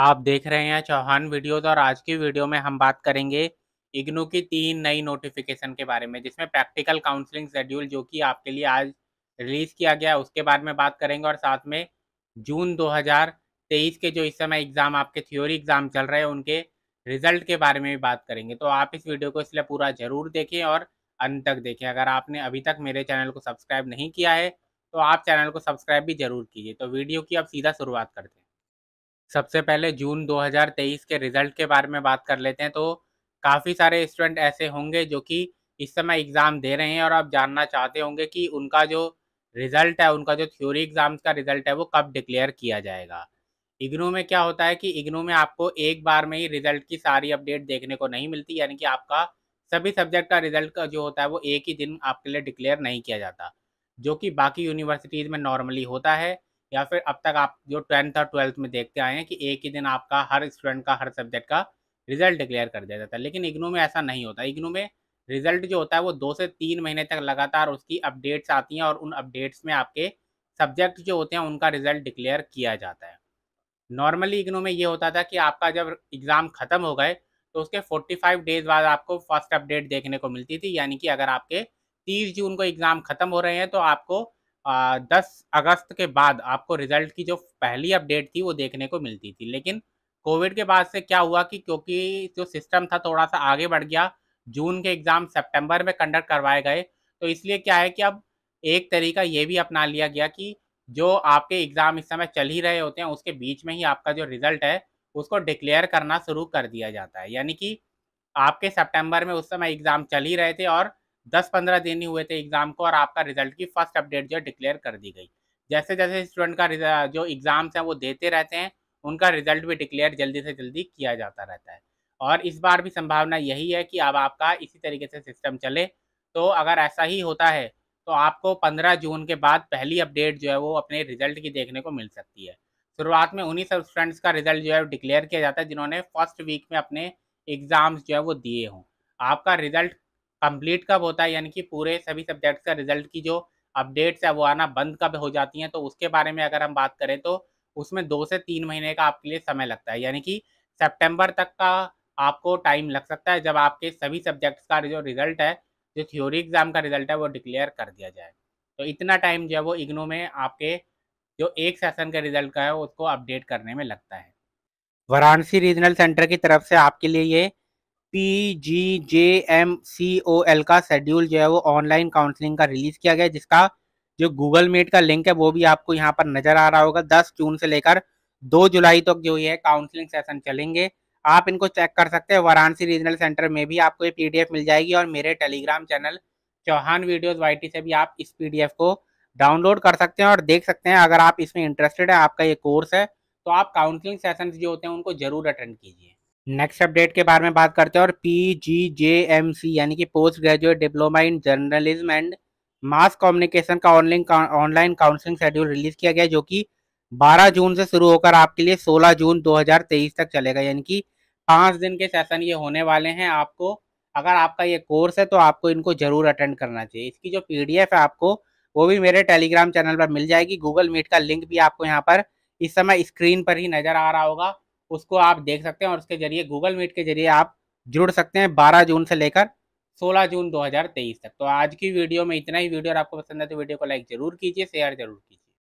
आप देख रहे हैं चौहान वीडियोस और आज की वीडियो में हम बात करेंगे इग्नू की तीन नई नोटिफिकेशन के बारे में जिसमें प्रैक्टिकल काउंसलिंग शेड्यूल जो कि आपके लिए आज रिलीज़ किया गया उसके बारे में बात करेंगे और साथ में जून 2023 के जो इस समय एग्ज़ाम आपके थ्योरी एग्ज़ाम चल रहे हैं उनके रिजल्ट के बारे में भी बात करेंगे तो आप इस वीडियो को इसलिए पूरा ज़रूर देखें और अंत तक देखें अगर आपने अभी तक मेरे चैनल को सब्सक्राइब नहीं किया है तो आप चैनल को सब्सक्राइब भी ज़रूर कीजिए तो वीडियो की अब सीधा शुरुआत करते हैं सबसे पहले जून 2023 के रिजल्ट के बारे में बात कर लेते हैं तो काफ़ी सारे स्टूडेंट ऐसे होंगे जो कि इस समय एग्ज़ाम दे रहे हैं और आप जानना चाहते होंगे कि उनका जो रिज़ल्ट है उनका जो थ्योरी एग्ज़ाम्स का रिज़ल्ट है वो कब डिक्लेयर किया जाएगा इग्नू में क्या होता है कि इग्नू में आपको एक बार में ही रिज़ल्ट की सारी अपडेट देखने को नहीं मिलती यानी कि आपका सभी सब्जेक्ट का रिज़ल्ट का जो होता है वो एक ही दिन आपके लिए डिक्लेयर नहीं किया जाता जो कि बाकी यूनिवर्सिटीज़ में नॉर्मली होता है या फिर अब तक आप जो टेंथ और ट्वेल्थ में देखते आए हैं कि एक ही दिन आपका हर स्टूडेंट का हर सब्जेक्ट का रिजल्ट डिक्लेयर कर दिया जाता है लेकिन इग्नू में ऐसा नहीं होता इग्नू में रिजल्ट जो होता है वो दो से तीन महीने तक लगातार उसकी अपडेट्स आती हैं और उन अपडेट्स में आपके सब्जेक्ट जो होते हैं उनका रिजल्ट डिक्लेयर किया जाता है नॉर्मली इग्नू में ये होता था कि आपका जब एग्ज़ाम ख़त्म हो गए तो उसके 45 डेज बाद आपको फर्स्ट अपडेट देखने को मिलती थी यानी कि अगर आपके 30 जून को एग्ज़ाम ख़त्म हो रहे हैं तो आपको दस अगस्त के बाद आपको रिजल्ट की जो पहली अपडेट थी वो देखने को मिलती थी लेकिन कोविड के बाद से क्या हुआ कि क्योंकि जो सिस्टम था थोड़ा सा आगे बढ़ गया जून के एग्ज़ाम सितंबर में कंडक्ट करवाए गए तो इसलिए क्या है कि अब एक तरीका ये भी अपना लिया गया कि जो आपके एग्ज़ाम इस समय चल ही रहे होते हैं उसके बीच में ही आपका जो रिज़ल्ट है उसको डिक्लेयर करना शुरू कर दिया जाता है यानी कि आपके सितंबर में उस समय एग्ज़ाम चल ही रहे थे और दस पंद्रह दिन ही हुए थे एग्जाम को और आपका रिजल्ट की फर्स्ट अपडेट जो है डिक्लेयर कर दी गई जैसे जैसे स्टूडेंट का जो एग्ज़ाम्स हैं वो देते रहते हैं उनका रिजल्ट भी डिक्लेयर जल्दी से जल्दी किया जाता रहता है और इस बार भी संभावना यही है कि अब आपका इसी तरीके से सिस्टम चले तो अगर ऐसा ही होता है तो आपको 15 जून के बाद पहली अपडेट जो है वो अपने रिजल्ट की देखने को मिल सकती है शुरुआत में उन्हीं सब स्टूडेंट्स का रिजल्ट जो है डिक्लेयर किया जाता है जिन्होंने फर्स्ट वीक में अपने एग्ज़ाम्स जो है वो दिए हों आपका रिजल्ट कंप्लीट कब होता है यानी कि पूरे सभी सब्जेक्ट्स का रिजल्ट की जो अपडेट्स है वो आना बंद कब हो जाती हैं तो उसके बारे में अगर हम बात करें तो उसमें दो से तीन महीने का आपके लिए समय लगता है यानी कि सेप्टेम्बर तक का आपको टाइम लग सकता है जब आपके सभी सब्जेक्ट्स का जो रिजल्ट है जो थ्योरी एग्ज़ाम का रिजल्ट है वो डिक्लेयर कर दिया जाए तो इतना टाइम जो है वो इग्नो में आपके जो एक सेशन का रिजल्ट का है उसको अपडेट करने में लगता है वाराणसी रीजनल सेंटर की तरफ से आपके लिए ये P G J M C O L का शेड्यूल जो है वो ऑनलाइन काउंसलिंग का रिलीज किया गया जिसका जो गूगल मीट का लिंक है वो भी आपको यहाँ पर नजर आ रहा होगा दस जून से लेकर दो जुलाई तक तो जो ये काउंसलिंग सेशन चलेंगे आप इनको चेक कर सकते हैं वाराणसी रीजनल सेंटर में भी आपको ये पीडीएफ मिल जाएगी और मेरे टेलीग्राम चैनल चौहान वीडियोज वाई से भी आप इस पी को डाउनलोड कर सकते हैं और देख सकते हैं अगर आप इसमें इंटरेस्टेड है आपका ये कोर्स है तो आप काउंसलिंग सेशन जो होते हैं उनको जरूर अटेंड कीजिए नेक्स्ट अपडेट के बारे में बात करते हैं और P G J M C यानी कि post graduate diploma in journalism and mass communication का online online counselling schedule release किया गया जो कि 12 जून से शुरू होकर आपके लिए 16 जून 2023 तक चलेगा यानी कि पाँच दिन के सेशन ये होने वाले हैं आपको अगर आपका ये कोर्स है तो आपको इनको जरूर अटेंड करना चाहिए इसकी जो पी है आपको वो भी मेरे टेलीग्राम चैनल पर मिल जाएगी गूगल मीट का लिंक भी आपको यहाँ पर इस समय स्क्रीन पर ही नज़र आ रहा होगा उसको आप देख सकते हैं और उसके जरिए गूगल मीट के जरिए आप जुड़ सकते हैं बारह जून से लेकर सोलह जून दो तक तो आज की वीडियो में इतना ही वीडियो और आपको पसंद है तो वीडियो को लाइक जरूर कीजिए शेयर जरूर कीजिए